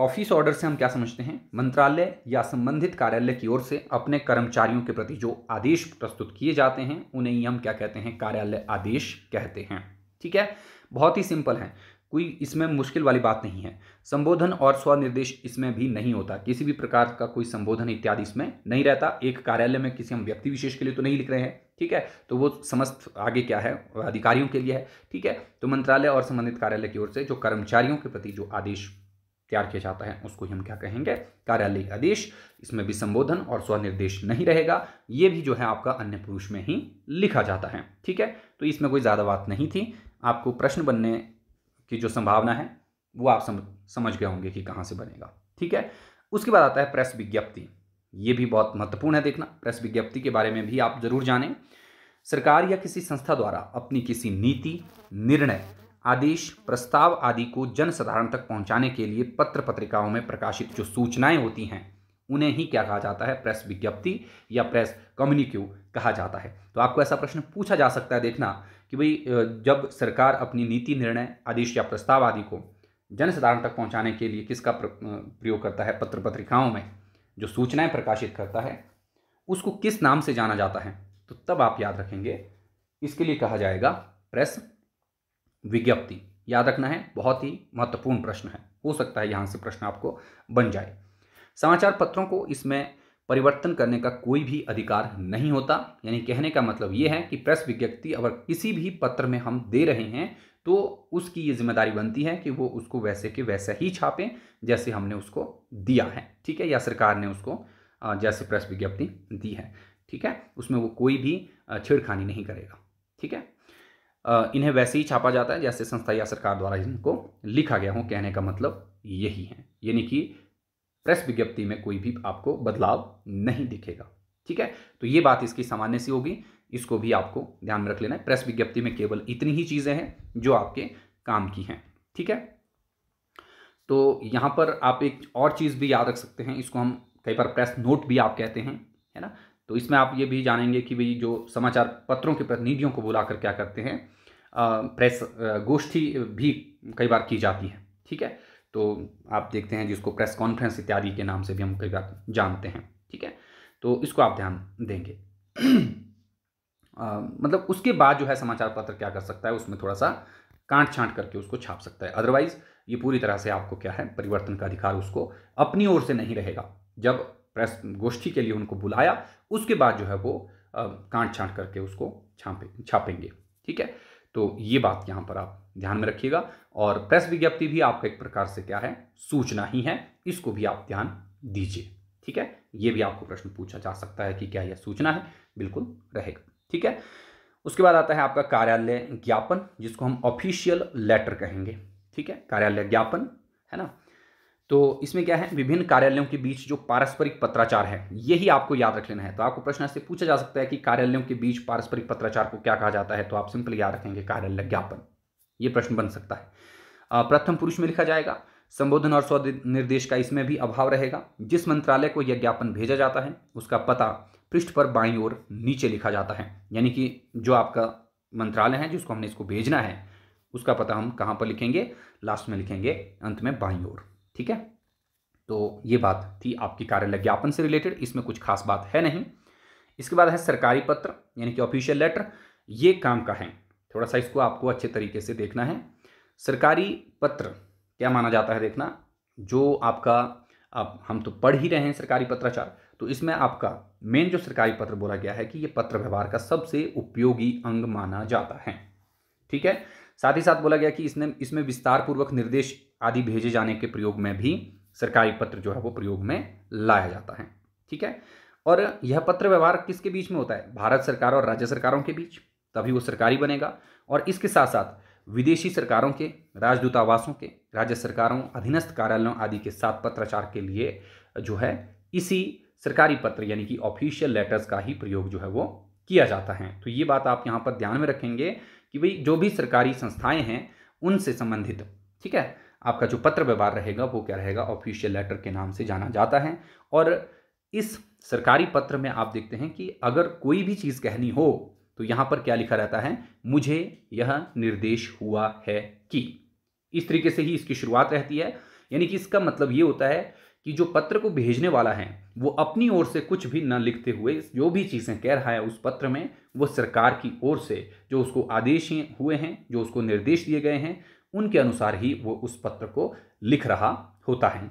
ऑफिस ऑर्डर से हम क्या समझते हैं मंत्रालय या संबंधित कार्यालय की ओर से अपने कर्मचारियों के प्रति जो आदेश प्रस्तुत किए जाते हैं उन्हें ही हम क्या कहते हैं कार्यालय आदेश कहते हैं ठीक है बहुत ही सिंपल है कोई इसमें मुश्किल वाली बात नहीं है संबोधन और स्वनिर्देश इसमें भी नहीं होता किसी भी प्रकार का कोई संबोधन इत्यादि इसमें नहीं रहता एक कार्यालय में किसी हम व्यक्ति विशेष के लिए तो नहीं लिख रहे हैं ठीक है तो वो समस्त आगे क्या है अधिकारियों के लिए है ठीक है तो मंत्रालय और संबंधित कार्यालय की ओर से जो कर्मचारियों के प्रति जो आदेश तैयार किया जाता है उसको हम क्या कहेंगे कार्यालय आदेश इसमें भी संबोधन और स्वनिर्देश नहीं रहेगा ये भी जो है आपका अन्य पुरुष में ही लिखा जाता है ठीक है तो इसमें कोई ज़्यादा बात नहीं थी आपको प्रश्न बनने की जो संभावना है वो आप समझ समझ गए होंगे कि कहाँ से बनेगा ठीक है उसके बाद आता है प्रेस विज्ञप्ति ये भी बहुत महत्वपूर्ण है देखना प्रेस विज्ञप्ति के बारे में भी आप जरूर जानें सरकार या किसी संस्था द्वारा अपनी किसी नीति निर्णय आदेश प्रस्ताव आदि को जनसाधारण तक पहुंचाने के लिए पत्र पत्रिकाओं में प्रकाशित जो सूचनाएं होती हैं उन्हें ही क्या कहा जाता है प्रेस विज्ञप्ति या प्रेस कम्युनिक्यू कहा जाता है तो आपको ऐसा प्रश्न पूछा जा सकता है देखना कि भाई जब सरकार अपनी नीति निर्णय आदेश या प्रस्ताव आदि को जनसाधारण तक पहुंचाने के लिए किसका प्रयोग करता है पत्र पत्रिकाओं में जो सूचनाएं प्रकाशित करता है उसको किस नाम से जाना जाता है तो तब आप याद रखेंगे इसके लिए कहा जाएगा प्रेस विज्ञप्ति याद रखना है बहुत ही महत्वपूर्ण प्रश्न है हो सकता है यहाँ से प्रश्न आपको बन जाए समाचार पत्रों को इसमें परिवर्तन करने का कोई भी अधिकार नहीं होता यानी कहने का मतलब ये है कि प्रेस विज्ञप्ति अगर किसी भी पत्र में हम दे रहे हैं तो उसकी ये जिम्मेदारी बनती है कि वो उसको वैसे के वैसे ही छापें जैसे हमने उसको दिया है ठीक है या सरकार ने उसको जैसे प्रेस विज्ञप्ति दी है ठीक है उसमें वो कोई भी छेड़खानी नहीं करेगा ठीक है इन्हें वैसे ही छापा जाता है जैसे संस्था या सरकार द्वारा इनको लिखा गया हो कहने का मतलब यही है यानी कि प्रेस विज्ञप्ति में कोई भी आपको बदलाव नहीं दिखेगा ठीक है तो ये बात इसकी सामान्य सी होगी इसको भी आपको ध्यान में रख लेना है प्रेस विज्ञप्ति में केवल इतनी ही चीज़ें हैं जो आपके काम की हैं ठीक है तो यहां पर आप एक और चीज़ भी याद रख सकते हैं इसको हम कई बार प्रेस नोट भी आप कहते हैं है ना तो इसमें आप ये भी जानेंगे कि भाई जो समाचार पत्रों के प्रतिनिधियों को बुलाकर क्या करते हैं प्रेस गोष्ठी भी कई बार की जाती है ठीक है तो आप देखते हैं जिसको प्रेस कॉन्फ्रेंस इत्यादि के नाम से भी हम कई बार जानते हैं ठीक है तो इसको आप ध्यान देंगे आ, मतलब उसके बाद जो है समाचार पत्र क्या कर सकता है उसमें थोड़ा सा काट छांट करके उसको छाप सकता है अदरवाइज ये पूरी तरह से आपको क्या है परिवर्तन का अधिकार उसको अपनी ओर से नहीं रहेगा जब प्रेस गोष्ठी के लिए उनको बुलाया उसके बाद जो है वो काट छांट करके उसको छापे छापेंगे ठीक है तो ये बात यहाँ पर आप ध्यान में रखिएगा और प्रेस विज्ञप्ति भी आपका एक प्रकार से क्या है सूचना ही है इसको भी आप ध्यान दीजिए ठीक है ये भी आपको प्रश्न पूछा जा सकता है कि क्या यह सूचना है बिल्कुल रहेगा ठीक है उसके बाद आता है आपका कार्यालय ज्ञापन जिसको हम ऑफिशियल लेटर कहेंगे ठीक है कार्यालय ज्ञापन है ना तो इसमें क्या है विभिन्न कार्यालयों के बीच जो पारस्परिक पत्राचार है यही आपको याद रख लेना है तो आपको प्रश्न ऐसे पूछा जा सकता है कि कार्यालयों के बीच पारस्परिक पत्राचार को क्या कहा जाता है तो आप सिंपल याद रखेंगे कार्यालय ज्ञापन ये प्रश्न बन सकता है प्रथम पुरुष में लिखा जाएगा संबोधन और स्वनिर्देश का इसमें भी अभाव रहेगा जिस मंत्रालय को यह ज्ञापन भेजा जाता है उसका पता पृष्ठ पर बाई ओर नीचे लिखा जाता है यानी कि जो आपका मंत्रालय है जिसको हमने इसको भेजना है उसका पता हम कहाँ पर लिखेंगे लास्ट में लिखेंगे अंत में बाई ओर ठीक है तो ये बात थी आपकी कार्यालय ज्ञापन से रिलेटेड इसमें कुछ खास बात है नहीं इसके बाद है सरकारी पत्र यानी कि ऑफिशियल लेटर ये काम का है थोड़ा सा इसको आपको अच्छे तरीके से देखना है सरकारी पत्र क्या माना जाता है देखना जो आपका आप हम तो पढ़ ही रहे हैं सरकारी पत्राचार तो इसमें आपका मेन जो सरकारी पत्र बोला गया है कि ये पत्र व्यवहार का सबसे उपयोगी अंग माना जाता है ठीक है साथ ही साथ बोला गया कि इसने इसमें विस्तार पूर्वक निर्देश आदि भेजे जाने के प्रयोग में भी सरकारी पत्र जो है वो प्रयोग में लाया जाता है ठीक है और यह पत्र व्यवहार किसके बीच में होता है भारत सरकार और राज्य सरकारों के बीच तभी वो सरकारी बनेगा और इसके साथ साथ विदेशी सरकारों के राजदूतावासों के राज्य सरकारों अधीनस्थ कार्यालयों आदि के साथ पत्राचार के लिए जो है इसी सरकारी पत्र यानी कि ऑफिशियल लेटर्स का ही प्रयोग जो है वो किया जाता है तो ये बात आप यहाँ पर ध्यान में रखेंगे कि भाई जो भी सरकारी संस्थाएं हैं उनसे संबंधित ठीक है आपका जो पत्र व्यवहार रहेगा वो क्या रहेगा ऑफिशियल लेटर के नाम से जाना जाता है और इस सरकारी पत्र में आप देखते हैं कि अगर कोई भी चीज़ कहनी हो तो यहाँ पर क्या लिखा रहता है मुझे यह निर्देश हुआ है कि इस तरीके से ही इसकी शुरुआत रहती है यानी कि इसका मतलब ये होता है कि जो पत्र को भेजने वाला है वो अपनी ओर से कुछ भी न लिखते हुए जो भी चीज़ें कह रहा है उस पत्र में वो सरकार की ओर से जो उसको आदेश हुए हैं जो उसको निर्देश दिए गए हैं उनके अनुसार ही वो उस पत्र को लिख रहा होता है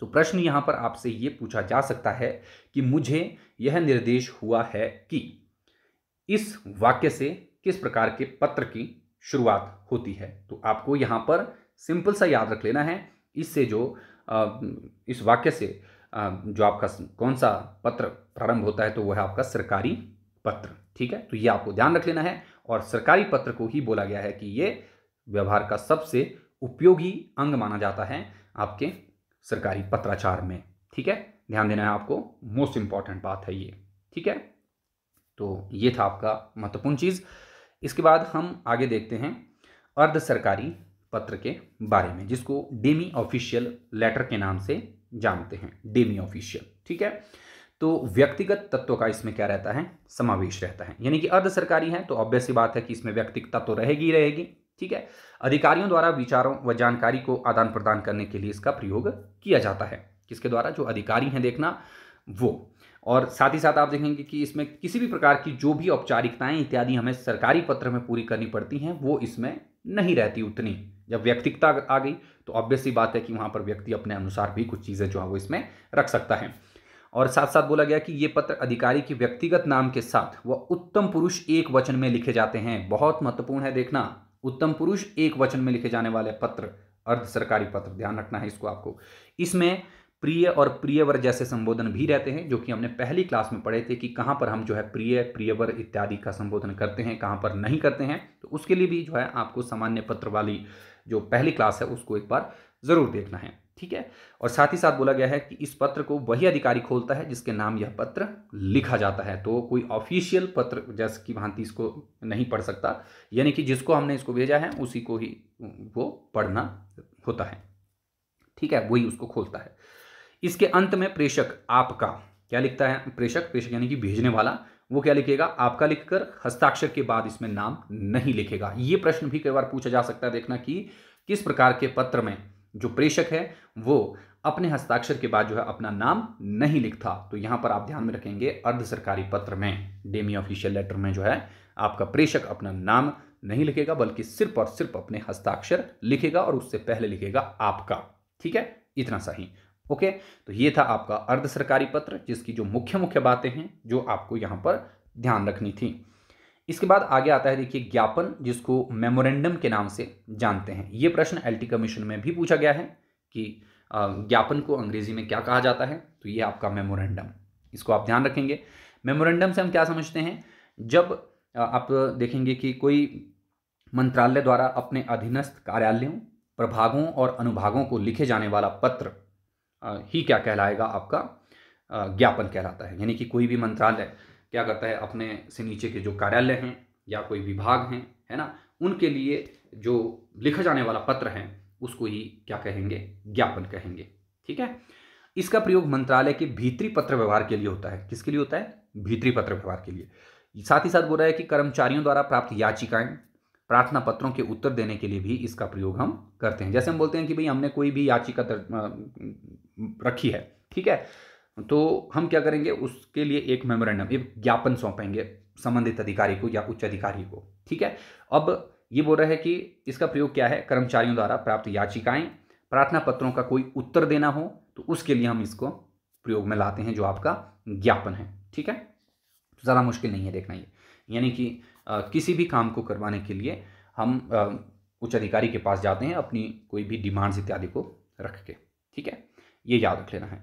तो प्रश्न यहाँ पर आपसे ये पूछा जा सकता है कि मुझे यह निर्देश हुआ है कि इस वाक्य से किस प्रकार के पत्र की शुरुआत होती है तो आपको यहाँ पर सिंपल सा याद रख लेना है इससे जो इस वाक्य से जो आपका कौन सा पत्र प्रारंभ होता है तो वह है आपका सरकारी पत्र ठीक है तो ये आपको ध्यान रख लेना है और सरकारी पत्र को ही बोला गया है कि ये व्यवहार का सबसे उपयोगी अंग माना जाता है आपके सरकारी पत्राचार में ठीक है ध्यान देना है आपको मोस्ट इंपॉर्टेंट बात है ये ठीक है तो ये था आपका महत्वपूर्ण चीज़ इसके बाद हम आगे देखते हैं अर्ध सरकारी पत्र के बारे में जिसको डेमी ऑफिशियल लेटर के नाम से जानते हैं डेमी ऑफिशियल ठीक है तो व्यक्तिगत तत्व का इसमें क्या रहता है समावेश रहता है यानी कि अर्ध सरकारी है तो ऑब्वियस बात है कि इसमें व्यक्तिगत तत्व रहेगी रहेगी ठीक है अधिकारियों द्वारा विचारों व जानकारी को आदान प्रदान करने के लिए इसका प्रयोग किया जाता है किसके द्वारा जो अधिकारी हैं देखना वो और साथ ही साथ आप देखेंगे कि इसमें किसी भी प्रकार की जो भी औपचारिकताएं इत्यादि हमें सरकारी पत्र में पूरी करनी पड़ती हैं वो इसमें नहीं रहती उतनी जब व्यक्तिकता आ गई तो ऑब्वियसली बात है कि वहाँ पर व्यक्ति अपने अनुसार भी कुछ चीज़ें जो है वो इसमें रख सकता है और साथ साथ बोला गया कि ये पत्र अधिकारी के व्यक्तिगत नाम के साथ वह उत्तम पुरुष एक वचन में लिखे जाते हैं बहुत महत्वपूर्ण है देखना उत्तम पुरुष एक वचन में लिखे जाने वाले पत्र अर्ध सरकारी पत्र ध्यान रखना है इसको आपको इसमें प्रिय और प्रियवर जैसे संबोधन भी रहते हैं जो कि हमने पहली क्लास में पढ़े थे कि कहाँ पर हम जो है प्रिय प्रियवर इत्यादि का संबोधन करते हैं कहाँ पर नहीं करते हैं तो उसके लिए भी जो है आपको सामान्य पत्र वाली जो पहली क्लास है उसको एक बार ज़रूर देखना है ठीक है और साथ ही साथ बोला गया है कि इस पत्र को वही अधिकारी खोलता है जिसके नाम यह पत्र लिखा जाता है तो कोई ऑफिशियल पत्र जैसे कि भांति इसको नहीं पढ़ सकता यानी कि जिसको हमने इसको भेजा है उसी को ही वो पढ़ना होता है ठीक है वही उसको खोलता है इसके अंत में प्रेषक आपका क्या लिखता है प्रेषक प्रेषक यानी कि भेजने वाला वो क्या लिखेगा आपका लिखकर हस्ताक्षर के बाद इसमें नाम नहीं लिखेगा ये प्रश्न भी कई बार पूछा जा सकता है देखना कि किस प्रकार के पत्र में जो प्रेषक है वो अपने हस्ताक्षर के बाद जो है अपना नाम नहीं लिखता तो यहां पर आप ध्यान में रखेंगे अर्ध सरकारी पत्र में डेमी ऑफिशियल लेटर में जो है आपका प्रेषक अपना नाम नहीं लिखेगा बल्कि सिर्फ और सिर्फ अपने हस्ताक्षर लिखेगा और उससे पहले लिखेगा आपका ठीक है इतना सही ओके तो ये था आपका अर्ध सरकारी पत्र जिसकी जो मुख्य मुख्य बातें हैं जो आपको यहाँ पर ध्यान रखनी थी इसके बाद आगे आता है देखिए ज्ञापन जिसको मेमोरेंडम के नाम से जानते हैं ये प्रश्न एलटी कमीशन में भी पूछा गया है कि ज्ञापन को अंग्रेजी में क्या कहा जाता है तो ये आपका मेमोरेंडम इसको आप ध्यान रखेंगे मेमोरेंडम से हम क्या समझते हैं जब आप देखेंगे कि कोई मंत्रालय द्वारा अपने अधीनस्थ कार्यालयों प्रभागों और अनुभागों को लिखे जाने वाला पत्र ही क्या कहलाएगा आपका ज्ञापन कहलाता है यानी कि कोई भी मंत्रालय क्या करता है अपने से नीचे के जो कार्यालय हैं या कोई विभाग हैं है ना उनके लिए जो लिखा जाने वाला पत्र है उसको ही क्या कहेंगे ज्ञापन कहेंगे ठीक है इसका प्रयोग मंत्रालय के भीतरी पत्र व्यवहार के लिए होता है किसके लिए होता है भीतरी पत्र व्यवहार के लिए साथ ही साथ बोल रहा है कि कर्मचारियों द्वारा प्राप्त याचिकाएं प्रार्थना पत्रों के उत्तर देने के लिए भी इसका प्रयोग हम करते हैं जैसे हम बोलते हैं कि भाई हमने कोई भी याचिका रखी है ठीक है तो हम क्या करेंगे उसके लिए एक मेमोरेंडम एक ज्ञापन सौंपेंगे संबंधित अधिकारी को या उच्च अधिकारी को ठीक है अब ये बोल रहा है कि इसका प्रयोग क्या है कर्मचारियों द्वारा प्राप्त याचिकाएं प्रार्थना पत्रों का कोई उत्तर देना हो तो उसके लिए हम इसको प्रयोग में लाते हैं जो आपका ज्ञापन है ठीक है तो ज़्यादा मुश्किल नहीं है देखना ये यानी कि किसी भी काम को करवाने के लिए हम उच्च अधिकारी के पास जाते हैं अपनी कोई भी डिमांड्स इत्यादि को रख के ठीक है ये याद रख लेना है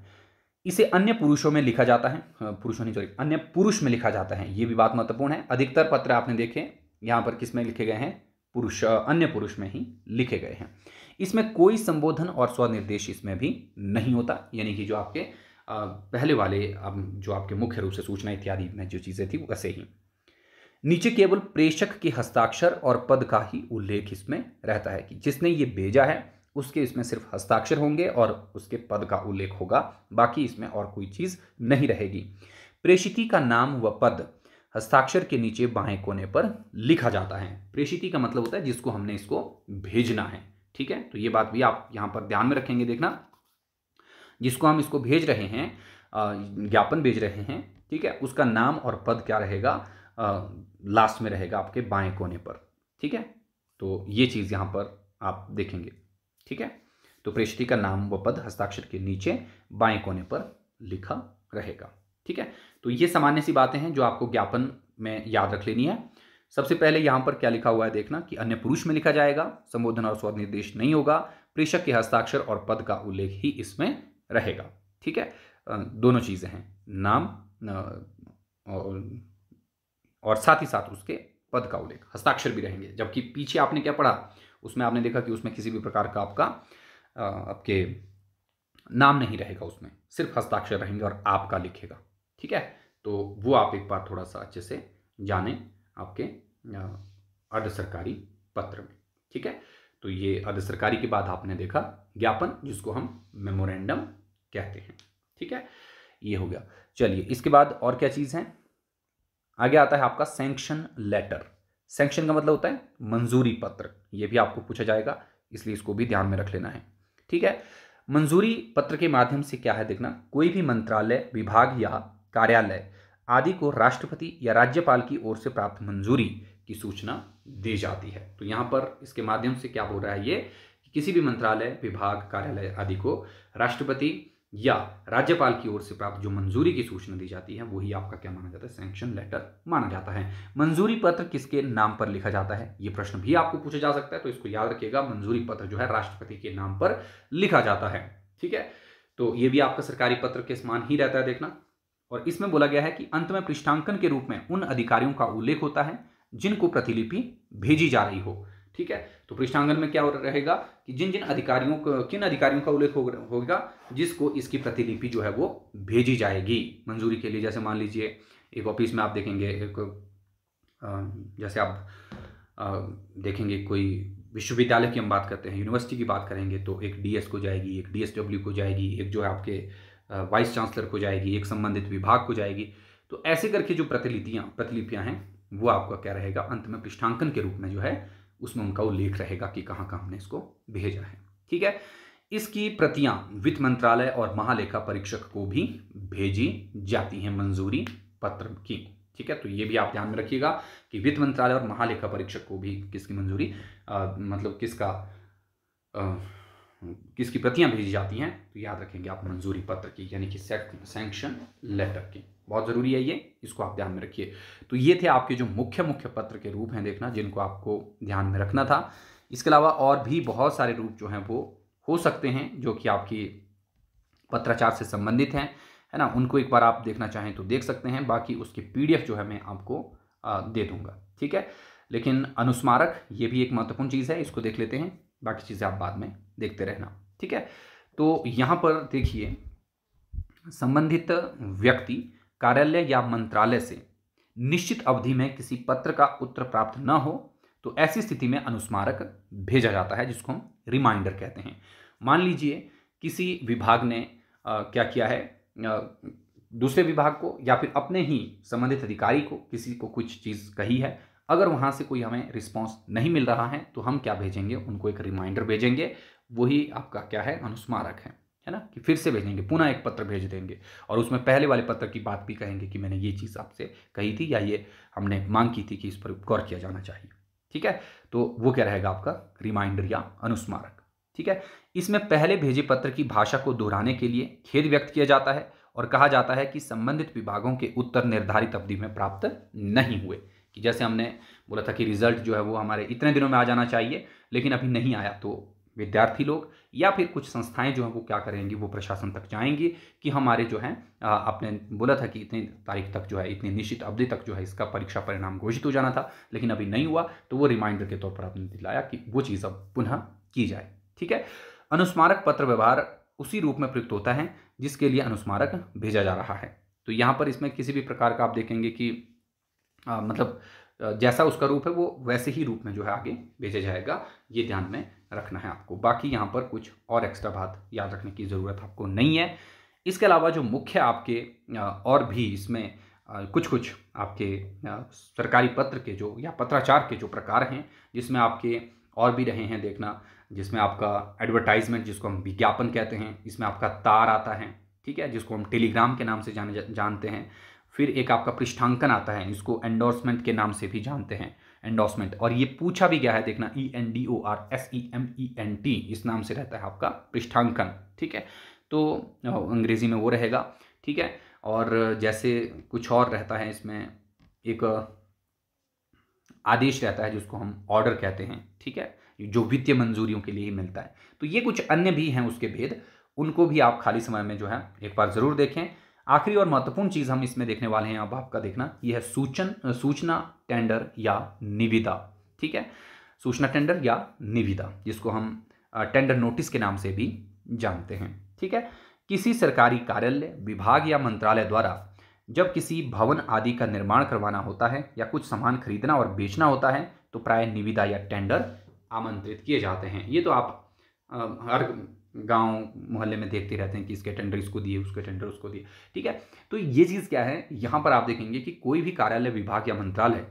इसे अन्य पुरुषों में लिखा जाता है पुरुषों नहीं सॉरी अन्य पुरुष में लिखा जाता है ये भी बात महत्वपूर्ण है अधिकतर पत्र आपने देखे यहाँ पर किस में लिखे गए हैं पुरुष अन्य पुरुष में ही लिखे गए हैं इसमें कोई संबोधन और स्वनिर्देश इसमें भी नहीं होता यानी कि जो आपके पहले वाले जो आपके मुख्य रूप से सूचना इत्यादि में जो चीज़ें थी वैसे ही नीचे केवल प्रेषक के हस्ताक्षर और पद का ही उल्लेख इसमें रहता है कि जिसने ये भेजा है उसके इसमें सिर्फ हस्ताक्षर होंगे और उसके पद का उल्लेख होगा बाकी इसमें और कोई चीज़ नहीं रहेगी प्रेषिति का नाम व पद हस्ताक्षर के नीचे बाएं कोने पर लिखा जाता है प्रेषिति का मतलब होता है जिसको हमने इसको भेजना है ठीक है तो ये बात भी आप यहाँ पर ध्यान में रखेंगे देखना जिसको हम इसको भेज रहे हैं ज्ञापन भेज रहे हैं ठीक है उसका नाम और पद क्या रहेगा लास्ट में रहेगा आपके बाएं कोने पर ठीक है तो ये चीज़ यहाँ पर आप देखेंगे ठीक है तो प्रेषिति का नाम व पद हस्ताक्षर के नीचे बाएं कोने पर लिखा रहेगा ठीक है तो ये सामान्य सी बातें हैं जो आपको ज्ञापन में याद रख लेनी है सबसे पहले यहाँ पर क्या लिखा हुआ है देखना कि अन्य पुरुष में लिखा जाएगा संबोधन और स्वनिर्देश निर्देश नहीं होगा प्रेषक के हस्ताक्षर और पद का उल्लेख ही इसमें रहेगा ठीक है दोनों चीज़ें हैं नाम और और साथ ही साथ उसके पद का उल्लेख हस्ताक्षर भी रहेंगे जबकि पीछे आपने क्या पढ़ा उसमें आपने देखा कि उसमें किसी भी प्रकार का आपका आपके नाम नहीं रहेगा उसमें सिर्फ हस्ताक्षर रहेंगे और आपका लिखेगा ठीक है तो वो आप एक बार थोड़ा सा अच्छे से जाने आपके अर्ध सरकारी पत्र में ठीक है तो ये अर्ध सरकारी के बाद आपने देखा ज्ञापन जिसको हम मेमोरेंडम कहते हैं ठीक है ये हो गया चलिए इसके बाद और क्या चीज़ है आगे आता है आपका सेंक्शन लेटर सेंक्शन का मतलब होता है मंजूरी पत्र ये भी आपको पूछा जाएगा इसलिए इसको भी ध्यान में रख लेना है ठीक है मंजूरी पत्र के माध्यम से क्या है देखना कोई भी मंत्रालय विभाग या कार्यालय आदि को राष्ट्रपति या राज्यपाल की ओर से प्राप्त मंजूरी की सूचना दी जाती है तो यहाँ पर इसके माध्यम से क्या हो रहा है ये कि किसी भी मंत्रालय विभाग कार्यालय आदि को राष्ट्रपति या राज्यपाल की ओर से प्राप्त जो मंजूरी की सूचना दी जाती है वही आपका क्या माना जाता है सैंक्शन लेटर माना जाता है मंजूरी पत्र किसके नाम पर लिखा जाता है ये प्रश्न भी आपको पूछा जा सकता है तो इसको याद रखिएगा मंजूरी पत्र जो है राष्ट्रपति के नाम पर लिखा जाता है ठीक है तो ये भी आपका सरकारी पत्र के समान ही रहता है देखना और इसमें बोला गया है कि अंत में पृष्ठांकन के रूप में उन अधिकारियों का उल्लेख होता है जिनको प्रतिलिपि भेजी जा रही हो ठीक है तो पृष्ठांगन में क्या रहेगा कि जिन जिन अधिकारियों को किन अधिकारियों का उल्लेख होगा जिसको इसकी प्रतिलिपि जो है वो भेजी जाएगी मंजूरी के लिए जैसे मान लीजिए एक ऑफिस में आप देखेंगे एक जैसे आप देखेंगे कोई विश्वविद्यालय की हम बात करते हैं यूनिवर्सिटी की बात करेंगे तो एक डीएस को जाएगी एक डीएसडब्ल्यू को जाएगी एक जो है आपके वाइस चांसलर को जाएगी एक संबंधित विभाग को जाएगी तो ऐसे करके जो प्रतिलिपियाँ प्रतिलिपियाँ हैं वो आपका क्या रहेगा अंत में पृष्ठांकन के रूप में जो है उसमें उनका उल्लेख रहेगा कि कहाँ कहाँ हमने इसको भेजा है ठीक है इसकी प्रतियां वित्त मंत्रालय और महालेखा परीक्षक को भी भेजी जाती हैं मंजूरी पत्र की ठीक है तो ये भी आप ध्यान में रखिएगा कि वित्त मंत्रालय और महालेखा परीक्षक को भी किसकी मंजूरी मतलब किसका आ, किसकी प्रतियां भेजी जाती हैं तो याद रखेंगे आप मंजूरी पत्र की यानी कि सैंक्शन लेटर की बहुत ज़रूरी है ये इसको आप ध्यान में रखिए तो ये थे आपके जो मुख्य मुख्य पत्र के रूप हैं देखना जिनको आपको ध्यान में रखना था इसके अलावा और भी बहुत सारे रूप जो हैं वो हो सकते हैं जो कि आपकी पत्राचार से संबंधित हैं है ना उनको एक बार आप देखना चाहें तो देख सकते हैं बाकी उसके पीडीएफ जो है मैं आपको दे दूंगा ठीक है लेकिन अनुस्मारक ये भी एक महत्वपूर्ण चीज़ है इसको देख लेते हैं बाकी चीज़ें आप बाद में देखते रहना ठीक है तो यहाँ पर देखिए संबंधित व्यक्ति कार्यालय या मंत्रालय से निश्चित अवधि में किसी पत्र का उत्तर प्राप्त न हो तो ऐसी स्थिति में अनुस्मारक भेजा जाता है जिसको हम रिमाइंडर कहते हैं मान लीजिए किसी विभाग ने आ, क्या किया है आ, दूसरे विभाग को या फिर अपने ही संबंधित अधिकारी को किसी को कुछ चीज़ कही है अगर वहाँ से कोई हमें रिस्पॉन्स नहीं मिल रहा है तो हम क्या भेजेंगे उनको एक रिमाइंडर भेजेंगे वही आपका क्या है अनुस्मारक है है ना कि फिर से भेजेंगे पुनः एक पत्र भेज देंगे और उसमें पहले वाले पत्र की बात भी कहेंगे कि मैंने ये चीज़ आपसे कही थी या ये हमने मांग की थी कि इस पर गौर किया जाना चाहिए ठीक है तो वो क्या रहेगा आपका रिमाइंडर या अनुस्मारक ठीक है इसमें पहले भेजे पत्र की भाषा को दोहराने के लिए खेद व्यक्त किया जाता है और कहा जाता है कि संबंधित विभागों के उत्तर निर्धारित अवधि में प्राप्त नहीं हुए कि जैसे हमने बोला था कि रिजल्ट जो है वो हमारे इतने दिनों में आ जाना चाहिए लेकिन अभी नहीं आया तो विद्यार्थी लोग या फिर कुछ संस्थाएं जो हैं वो क्या करेंगी वो प्रशासन तक जाएंगी कि हमारे जो है आपने बोला था कि इतनी तारीख तक जो है इतनी निश्चित अवधि तक जो है इसका परीक्षा परिणाम घोषित हो जाना था लेकिन अभी नहीं हुआ तो वो रिमाइंडर के तौर पर आपने दिलाया कि वो चीज़ अब पुनः की जाए ठीक है अनुस्मारक पत्र व्यवहार उसी रूप में प्रयुक्त होता है जिसके लिए अनुस्मारक भेजा जा रहा है तो यहाँ पर इसमें किसी भी प्रकार का आप देखेंगे कि मतलब जैसा उसका रूप है वो वैसे ही रूप में जो है आगे भेजा जाएगा ये ध्यान में रखना है आपको बाकी यहाँ पर कुछ और एक्स्ट्रा बात याद रखने की ज़रूरत आपको नहीं है इसके अलावा जो मुख्य आपके और भी इसमें कुछ कुछ आपके सरकारी पत्र के जो या पत्राचार के जो प्रकार हैं जिसमें आपके और भी रहे हैं देखना जिसमें आपका एडवर्टाइजमेंट जिसको हम विज्ञापन कहते हैं इसमें आपका तार आता है ठीक है जिसको हम टेलीग्राम के नाम से जाने जानते हैं फिर एक आपका पृष्ठांकन आता है इसको एंडोर्समेंट के नाम से भी जानते हैं एंडोर्समेंट और ये पूछा भी गया है देखना E N D O R S E M E N T इस नाम से रहता है आपका पृष्ठांकन ठीक है तो अंग्रेजी में वो रहेगा ठीक है और जैसे कुछ और रहता है इसमें एक आदेश रहता है जिसको हम ऑर्डर कहते हैं ठीक है जो वित्तीय मंजूरियों के लिए ही मिलता है तो ये कुछ अन्य भी हैं उसके भेद उनको भी आप खाली समय में जो है एक बार ज़रूर देखें आखिरी और महत्वपूर्ण चीज हम इसमें देखने वाले हैं अब आपका देखना यह है सूचन सूचना टेंडर या निविदा ठीक है सूचना टेंडर या निविदा जिसको हम टेंडर नोटिस के नाम से भी जानते हैं ठीक है किसी सरकारी कार्यालय विभाग या मंत्रालय द्वारा जब किसी भवन आदि का निर्माण करवाना होता है या कुछ सामान खरीदना और बेचना होता है तो प्राय निविदा या टेंडर आमंत्रित किए जाते हैं ये तो आप हर गांव मोहल्ले में देखते रहते हैं कि इसके टेंडर इसको दिए उसके टेंडर उसको दिए ठीक है तो ये चीज़ क्या है यहाँ पर आप देखेंगे कि कोई भी कार्यालय विभाग या मंत्रालय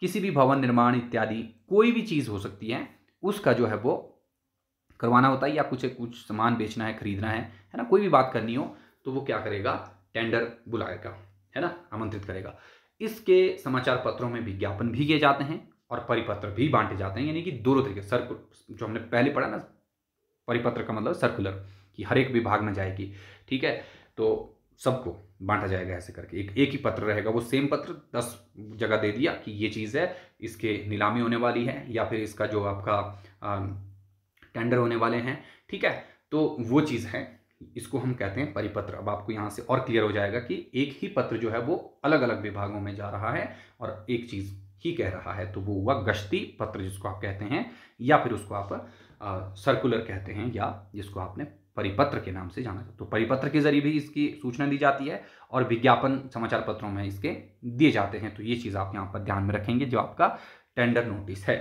किसी भी भवन निर्माण इत्यादि कोई भी चीज़ हो सकती है उसका जो है वो करवाना होता है या कुछ कुछ सामान बेचना है खरीदना है है ना कोई भी बात करनी हो तो वो क्या करेगा टेंडर बुलाएगा है ना आमंत्रित करेगा इसके समाचार पत्रों में विज्ञापन भी किए जाते हैं और परिपत्र भी बांटे जाते हैं यानी कि दोनों तरीके सर जो हमने पहले पढ़ा ना परिपत्र का मतलब सर्कुलर कि हर एक विभाग में जाएगी ठीक है तो सबको बांटा जाएगा ऐसे करके एक एक ही पत्र रहेगा वो सेम पत्र दस जगह दे दिया कि ये चीज़ है इसके नीलामी होने वाली है या फिर इसका जो आपका आ, टेंडर होने वाले हैं ठीक है तो वो चीज़ है इसको हम कहते हैं परिपत्र अब आपको यहाँ से और क्लियर हो जाएगा कि एक ही पत्र जो है वो अलग अलग विभागों में जा रहा है और एक चीज़ ही कह रहा है तो वो हुआ गश्ती पत्र जिसको आप कहते हैं या फिर उसको आप सर्कुलर कहते हैं या जिसको आपने परिपत्र के नाम से जाना तो परिपत्र के जरिए भी इसकी सूचना दी जाती है और विज्ञापन समाचार पत्रों में इसके दिए जाते हैं तो ये चीज़ आप यहाँ पर ध्यान में रखेंगे जो आपका टेंडर नोटिस है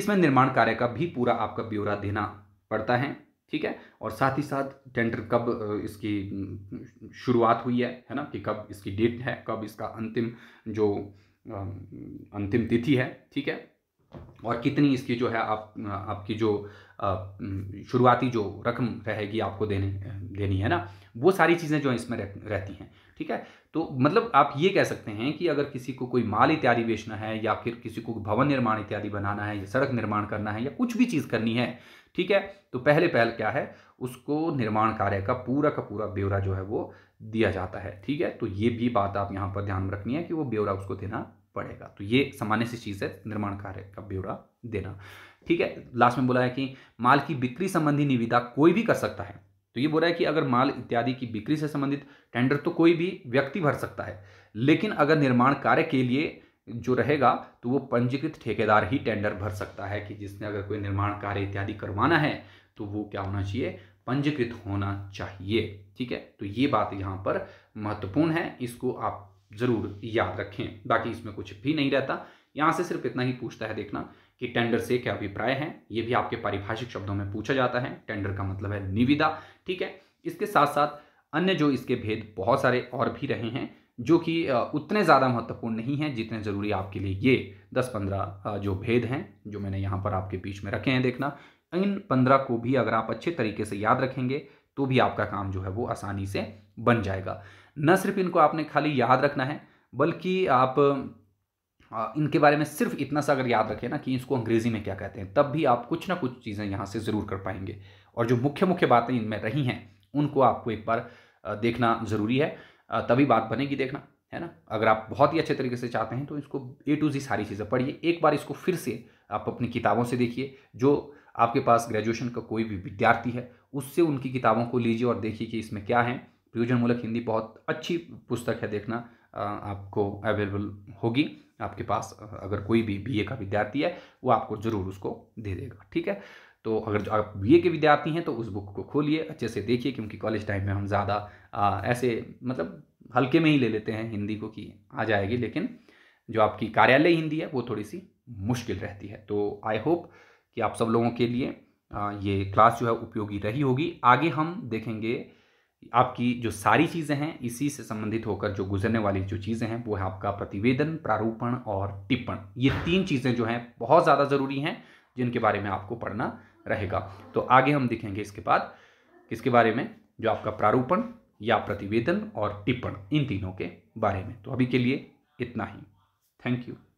इसमें निर्माण कार्य का भी पूरा आपका ब्यौरा देना पड़ता है ठीक है और साथ ही साथ टेंडर कब इसकी शुरुआत हुई है है ना कि कब इसकी डेट है कब इसका अंतिम जो अंतिम तिथि है ठीक है और कितनी इसकी जो है आप आपकी जो शुरुआती जो रकम रहेगी आपको देने देनी है ना वो सारी चीज़ें जो इसमें रह, रहती हैं ठीक है तो मतलब आप ये कह सकते हैं कि अगर किसी को कोई माल इत्यादि बेचना है या फिर किसी को भवन निर्माण इत्यादि बनाना है या सड़क निर्माण करना है या कुछ भी चीज़ करनी है ठीक है तो पहले पहल क्या है उसको निर्माण कार्य का पूरा का पूरा ब्यौरा जो है वो दिया जाता है ठीक है तो ये भी बात आप यहाँ पर ध्यान रखनी है कि वो ब्यौरा उसको देना पड़ेगा तो ये सामान्य सी चीज़ है निर्माण कार्य का ब्यौरा देना ठीक है लास्ट में बोला है कि माल की बिक्री संबंधी निविदा कोई भी कर सकता है तो ये बोला है कि अगर माल इत्यादि की बिक्री से संबंधित टेंडर तो कोई भी व्यक्ति भर सकता है लेकिन अगर निर्माण कार्य के लिए जो रहेगा तो वो पंजीकृत ठेकेदार ही टेंडर भर सकता है कि जिसने अगर कोई निर्माण कार्य इत्यादि करवाना है तो वो क्या होना चाहिए पंजीकृत होना चाहिए ठीक है तो ये बात यहाँ पर महत्वपूर्ण है इसको आप ज़रूर याद रखें बाकी इसमें कुछ भी नहीं रहता यहाँ से सिर्फ इतना ही पूछता है देखना कि टेंडर से क्या अभिप्राय है ये भी आपके पारिभाषिक शब्दों में पूछा जाता है टेंडर का मतलब है निविदा ठीक है इसके साथ साथ अन्य जो इसके भेद बहुत सारे और भी रहे हैं जो कि उतने ज़्यादा महत्वपूर्ण नहीं हैं जितने ज़रूरी आपके लिए ये दस पंद्रह जो भेद हैं जो मैंने यहाँ पर आपके बीच में रखे हैं देखना इन पंद्रह को भी अगर आप अच्छे तरीके से याद रखेंगे तो भी आपका काम जो है वो आसानी से बन जाएगा न सिर्फ इनको आपने खाली याद रखना है बल्कि आप इनके बारे में सिर्फ इतना सा अगर याद रखें ना कि इसको अंग्रेजी में क्या कहते हैं तब भी आप कुछ ना कुछ चीज़ें यहाँ से ज़रूर कर पाएंगे और जो मुख्य मुख्य बातें इनमें रही हैं उनको आपको एक बार देखना ज़रूरी है तभी बात बनेगी देखना है ना अगर आप बहुत ही अच्छे तरीके से चाहते हैं तो इसको ए टू जी सारी चीज़ें पढ़िए एक बार इसको फिर से आप अपनी किताबों से देखिए जो आपके पास ग्रेजुएशन का कोई भी विद्यार्थी है उससे उनकी किताबों को लीजिए और देखिए कि इसमें क्या है मूलक हिंदी बहुत अच्छी पुस्तक है देखना आपको अवेलेबल होगी आपके पास अगर कोई भी बीए का विद्यार्थी है वो आपको ज़रूर उसको दे देगा ठीक है तो अगर जो आप बीए के विद्यार्थी हैं तो उस बुक को खोलिए अच्छे से देखिए क्योंकि कॉलेज टाइम में हम ज़्यादा ऐसे मतलब हल्के में ही ले लेते हैं हिंदी को कि आ जाएगी लेकिन जो आपकी कार्यालय हिंदी है वो थोड़ी सी मुश्किल रहती है तो आई होप कि आप सब लोगों के लिए ये क्लास जो है उपयोगी रही होगी आगे हम देखेंगे आपकी जो सारी चीज़ें हैं इसी से संबंधित होकर जो गुजरने वाली जो चीज़ें हैं वो है आपका प्रतिवेदन प्रारूपण और टिप्पण ये तीन चीज़ें जो हैं बहुत ज़्यादा ज़रूरी हैं जिनके बारे में आपको पढ़ना रहेगा तो आगे हम देखेंगे इसके बाद किसके बारे में जो आपका प्रारूपण या प्रतिवेदन और टिप्पण इन तीनों के बारे में तो अभी के लिए इतना ही थैंक यू